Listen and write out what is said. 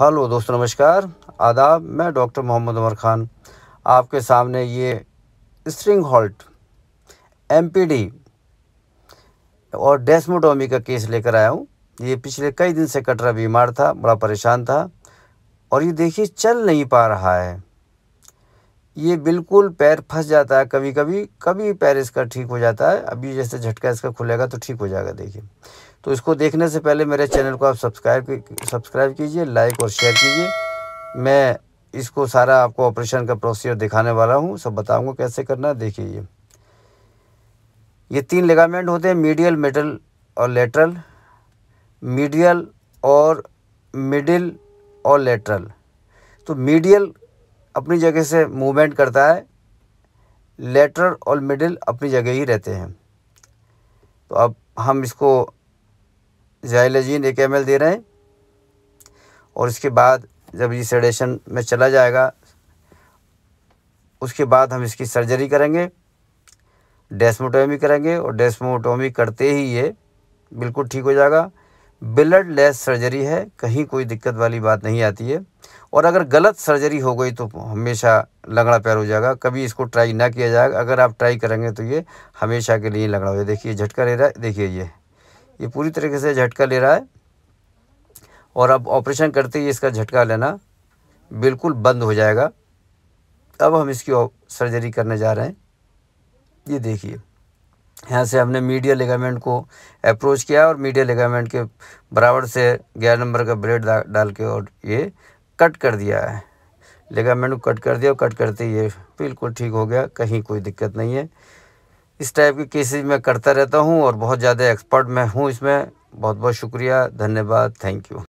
hello दोस्तों नमस्कार आदाब मैं डॉक्टर मोहम्मद उमर खान आपके सामने ये स्ट्रिंग हॉल्ट एम और डेस्मोटोमी का केस लेकर आया हूँ ये पिछले कई दिन से कटरा बीमार था बड़ा परेशान था और ये देखिए चल नहीं पा रहा है ये बिल्कुल पैर फंस जाता है कभी कभी कभी पैर इसका ठीक हो जाता है अभी जैसे झटका इसका खुलेगा तो ठीक हो जाएगा देखिए तो इसको देखने से पहले मेरे चैनल को आप सब्सक्राइब सब्सक्राइब कीजिए लाइक और शेयर कीजिए मैं इसको सारा आपको ऑपरेशन का प्रोसीजर दिखाने वाला हूँ सब बताऊँगा कैसे करना है देखिए ये ये तीन लेगामेंट होते हैं मीडियल मिडल और लेटरल मीडियल और मिडिल और लेटरल तो मीडियल अपनी जगह से मूवमेंट करता है लेटर और मिडिल अपनी जगह ही रहते हैं तो अब हम इसको जायलजीन एक एम दे रहे हैं और इसके बाद जब ये सेडेशन में चला जाएगा उसके बाद हम इसकी सर्जरी करेंगे डेस्मोटोमी करेंगे और डेस्मोटोमी करते ही ये बिल्कुल ठीक हो जाएगा ब्लड लेस सर्जरी है कहीं कोई दिक्कत वाली बात नहीं आती है और अगर गलत सर्जरी हो गई तो हमेशा लंगड़ा पैर हो जाएगा कभी इसको ट्राई ना किया जाएगा अगर आप ट्राई करेंगे तो ये हमेशा के लिए लंगड़ा हो जाए देखिए झटका ले रहा है देखिए ये ये पूरी तरीके से झटका ले रहा है और अब ऑपरेशन करते ही इसका झटका लेना बिल्कुल बंद हो जाएगा अब हम इसकी सर्जरी करने जा रहे हैं ये देखिए यहाँ से हमने मीडिया लिगामेंट को अप्रोच किया और मीडिया लिगामेंट के बराबर से ग्यारह नंबर का ब्लेड डाल के और ये कट कर दिया है लिगामेंट को कट कर दिया और कट करते ये बिल्कुल ठीक हो गया कहीं कोई दिक्कत नहीं है इस टाइप के केसेस मैं करता रहता हूँ और बहुत ज़्यादा एक्सपर्ट मैं हूँ इसमें बहुत बहुत शुक्रिया धन्यवाद थैंक यू